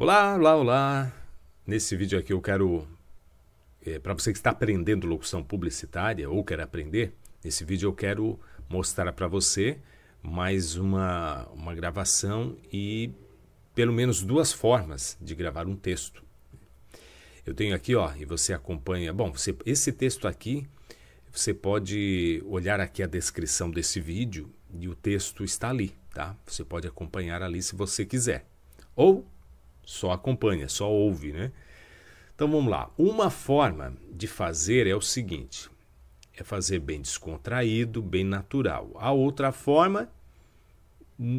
Olá, olá, olá! Nesse vídeo aqui eu quero, é, eh, para você que está aprendendo locução publicitária ou quer aprender, nesse vídeo eu quero mostrar para você mais uma, uma gravação e pelo menos duas formas de gravar um texto. Eu tenho aqui, ó, e você acompanha. Bom, você, esse texto aqui, você pode olhar aqui a descrição desse vídeo e o texto está ali, tá? Você pode acompanhar ali se você quiser. Ou só acompanha, só ouve, né? Então vamos lá. Uma forma de fazer é o seguinte: é fazer bem descontraído, bem natural. A outra forma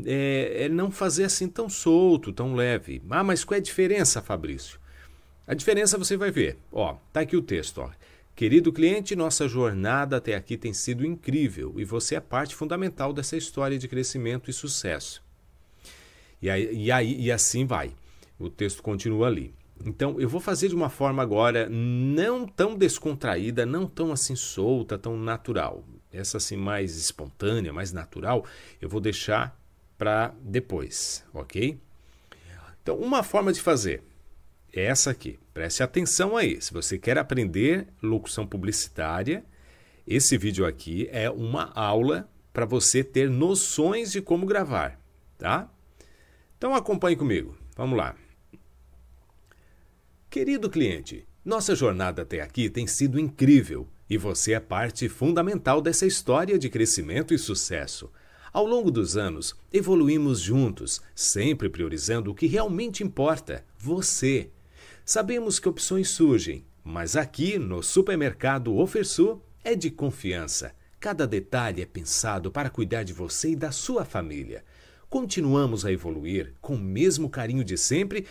é, é não fazer assim tão solto, tão leve. Ah, mas qual é a diferença, Fabrício? A diferença você vai ver. Ó, tá aqui o texto, ó. Querido cliente, nossa jornada até aqui tem sido incrível e você é parte fundamental dessa história de crescimento e sucesso. E, aí, e, aí, e assim vai. O texto continua ali. Então, eu vou fazer de uma forma agora não tão descontraída, não tão assim solta, tão natural. Essa assim mais espontânea, mais natural, eu vou deixar para depois, ok? Então, uma forma de fazer é essa aqui. Preste atenção aí. Se você quer aprender locução publicitária, esse vídeo aqui é uma aula para você ter noções de como gravar, tá? Então acompanhe comigo. Vamos lá. Querido cliente, nossa jornada até aqui tem sido incrível e você é parte fundamental dessa história de crescimento e sucesso. Ao longo dos anos, evoluímos juntos, sempre priorizando o que realmente importa: você. Sabemos que opções surgem, mas aqui no supermercado Ofersul é de confiança. Cada detalhe é pensado para cuidar de você e da sua família. Continuamos a evoluir com o mesmo carinho de sempre,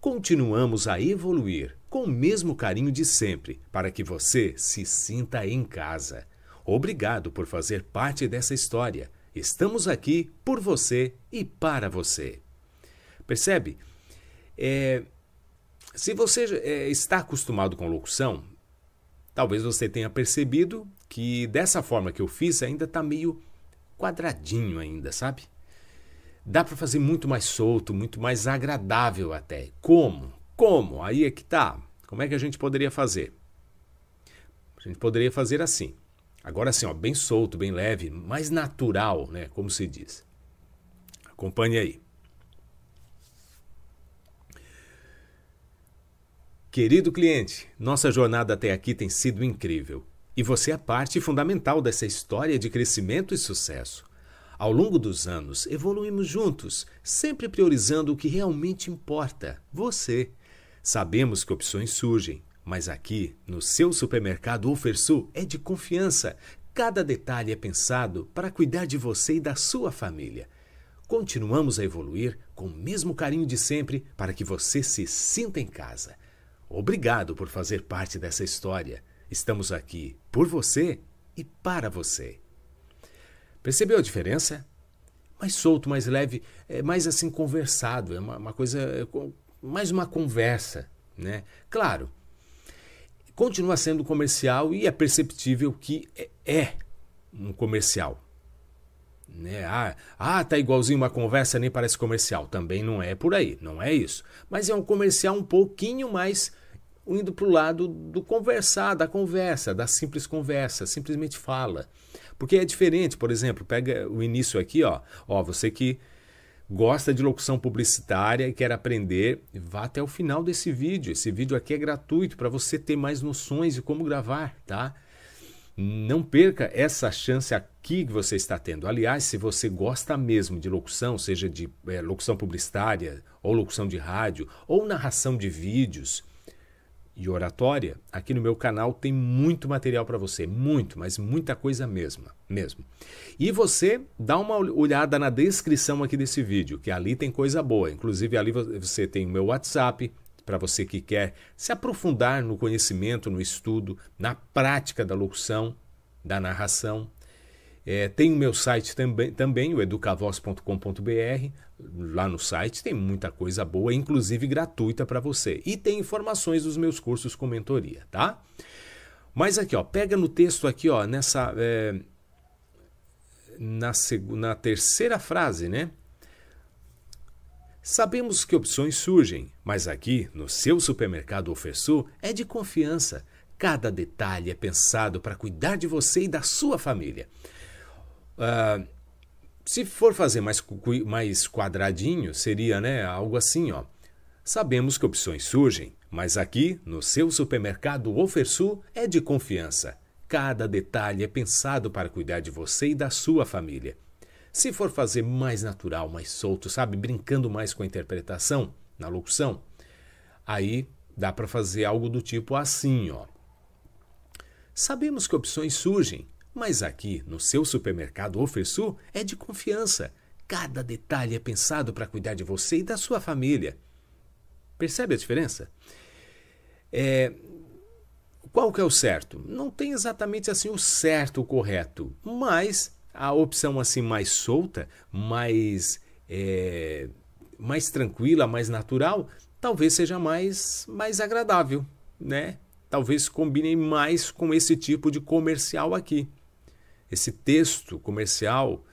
Continuamos a evoluir com o mesmo carinho de sempre, para que você se sinta em casa. Obrigado por fazer parte dessa história. Estamos aqui por você e para você. Percebe? É, se você é, está acostumado com locução, talvez você tenha percebido que dessa forma que eu fiz ainda está meio quadradinho ainda, sabe? dá para fazer muito mais solto, muito mais agradável até. Como? Como? Aí é que tá. Como é que a gente poderia fazer? A gente poderia fazer assim. Agora sim, ó, bem solto, bem leve, mais natural, né, como se diz. Acompanhe aí. Querido cliente, nossa jornada até aqui tem sido incrível. E você é parte fundamental dessa história de crescimento e sucesso. Ao longo dos anos, evoluímos juntos, sempre priorizando o que realmente importa: você. Sabemos que opções surgem, mas aqui, no seu supermercado Ofersul, é de confiança. Cada detalhe é pensado para cuidar de você e da sua família. Continuamos a evoluir com o mesmo carinho de sempre para que você se sinta em casa. Obrigado por fazer parte dessa história. Estamos aqui por você e para você. Percebeu a diferença? Mais solto, mais leve, é mais assim conversado, é uma, uma coisa, é mais uma conversa, né? Claro, continua sendo comercial e é perceptível que é, é um comercial. Né? Ah, ah, tá igualzinho uma conversa, nem parece comercial. Também não é por aí, não é isso. Mas é um comercial um pouquinho mais indo para o lado do conversar, da conversa, da simples conversa, simplesmente fala. Porque é diferente, por exemplo, pega o início aqui, ó, ó, você que gosta de locução publicitária e quer aprender, vá até o final desse vídeo. Esse vídeo aqui é gratuito para você ter mais noções de como gravar, tá? Não perca essa chance aqui que você está tendo. Aliás, se você gosta mesmo de locução, seja de é, locução publicitária, ou locução de rádio, ou narração de vídeos, e oratória, aqui no meu canal tem muito material para você, muito, mas muita coisa mesma, mesmo. E você dá uma olhada na descrição aqui desse vídeo, que ali tem coisa boa. Inclusive ali você tem o meu WhatsApp para você que quer se aprofundar no conhecimento, no estudo, na prática da locução, da narração, é, tem o meu site também, também o educavoz.com.br. Lá no site tem muita coisa boa, inclusive gratuita para você. E tem informações dos meus cursos com mentoria, tá? Mas aqui, ó, pega no texto aqui, ó, nessa é, na, na terceira frase, né? Sabemos que opções surgem, mas aqui, no seu supermercado Ofersul, é de confiança. Cada detalhe é pensado para cuidar de você e da sua família. Uh, se for fazer mais, mais quadradinho, seria né, algo assim, ó. Sabemos que opções surgem, mas aqui, no seu supermercado Ofersul, é de confiança. Cada detalhe é pensado para cuidar de você e da sua família. Se for fazer mais natural, mais solto, sabe, brincando mais com a interpretação, na locução, aí dá para fazer algo do tipo assim, ó. Sabemos que opções surgem, mas aqui, no seu supermercado Ofersul, é de confiança. Cada detalhe é pensado para cuidar de você e da sua família. Percebe a diferença? É, qual que é o certo? Não tem exatamente assim o certo, o correto, mas a opção assim mais solta, mais é, mais tranquila, mais natural, talvez seja mais mais agradável, né? Talvez combine mais com esse tipo de comercial aqui esse texto comercial,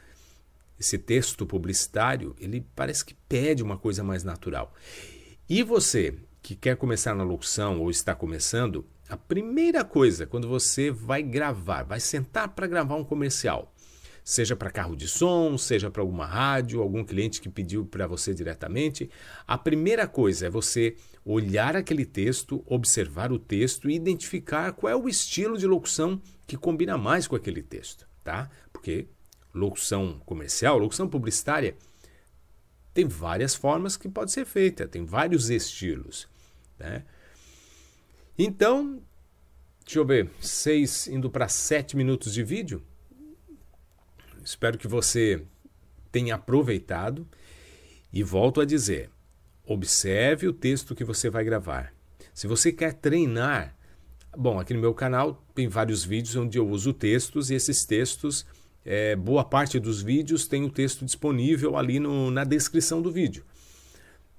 esse texto publicitário, ele parece que pede uma coisa mais natural. E você que quer começar na locução ou está começando, a primeira coisa quando você vai gravar, vai sentar para gravar um comercial, seja para carro de som, seja para alguma rádio, algum cliente que pediu para você diretamente. A primeira coisa é você olhar aquele texto, observar o texto e identificar qual é o estilo de locução que combina mais com aquele texto, tá? Porque locução comercial, locução publicitária, tem várias formas que pode ser feita, tem vários estilos, né? Então, deixa eu ver, seis indo para sete minutos de vídeo, Espero que você tenha aproveitado e volto a dizer: observe o texto que você vai gravar. Se você quer treinar, bom, aqui no meu canal tem vários vídeos onde eu uso textos e esses textos, é, boa parte dos vídeos tem o texto disponível ali no, na descrição do vídeo.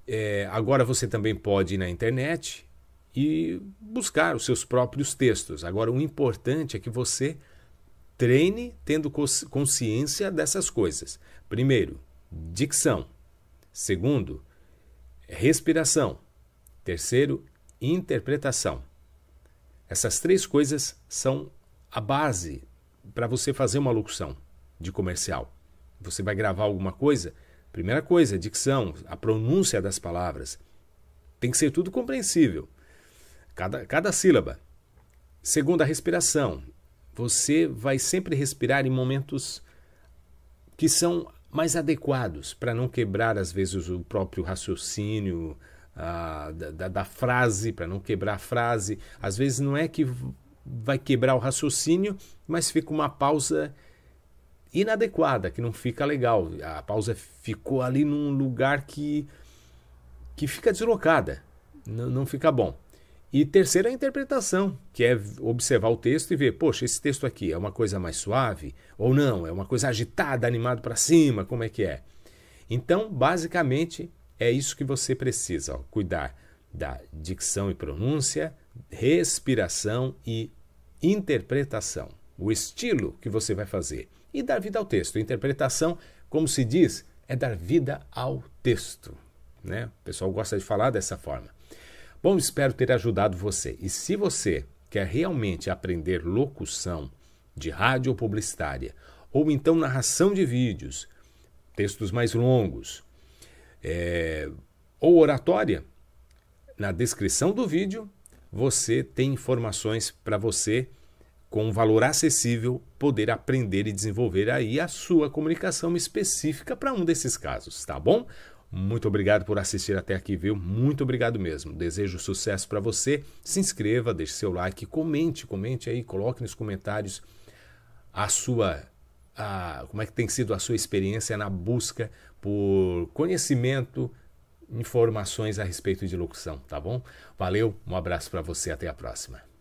É, agora você também pode ir na internet e buscar os seus próprios textos. Agora o importante é que você Treine tendo consciência dessas coisas. Primeiro, dicção. Segundo, respiração. Terceiro, interpretação. Essas três coisas são a base para você fazer uma locução de comercial. Você vai gravar alguma coisa? Primeira coisa, dicção, a pronúncia das palavras. Tem que ser tudo compreensível. Cada, cada sílaba. Segunda, respiração. Você vai sempre respirar em momentos que são mais adequados para não quebrar, às vezes, o próprio raciocínio a, da, da frase, para não quebrar a frase. Às vezes não é que vai quebrar o raciocínio, mas fica uma pausa inadequada, que não fica legal. A pausa ficou ali num lugar que, que fica deslocada, não, não fica bom. E terceiro, a interpretação, que é observar o texto e ver, poxa, esse texto aqui é uma coisa mais suave ou não, é uma coisa agitada, animado para cima, como é que é? Então, basicamente, é isso que você precisa, ó, cuidar da dicção e pronúncia, respiração e interpretação, o estilo que você vai fazer e dar vida ao texto. Interpretação, como se diz, é dar vida ao texto, né? O pessoal gosta de falar dessa forma. Bom, espero ter ajudado você. E se você quer realmente aprender locução de rádio publicitária, ou então narração de vídeos, textos mais longos, é, ou oratória, na descrição do vídeo você tem informações para você com um valor acessível poder aprender e desenvolver aí a sua comunicação específica para um desses casos, tá bom? Muito obrigado por assistir até aqui, viu? Muito obrigado mesmo. Desejo sucesso para você. Se inscreva, deixe seu like, comente, comente aí, coloque nos comentários a sua a, como é que tem sido a sua experiência na busca por conhecimento, informações a respeito de locução, tá bom? Valeu, um abraço para você, até a próxima.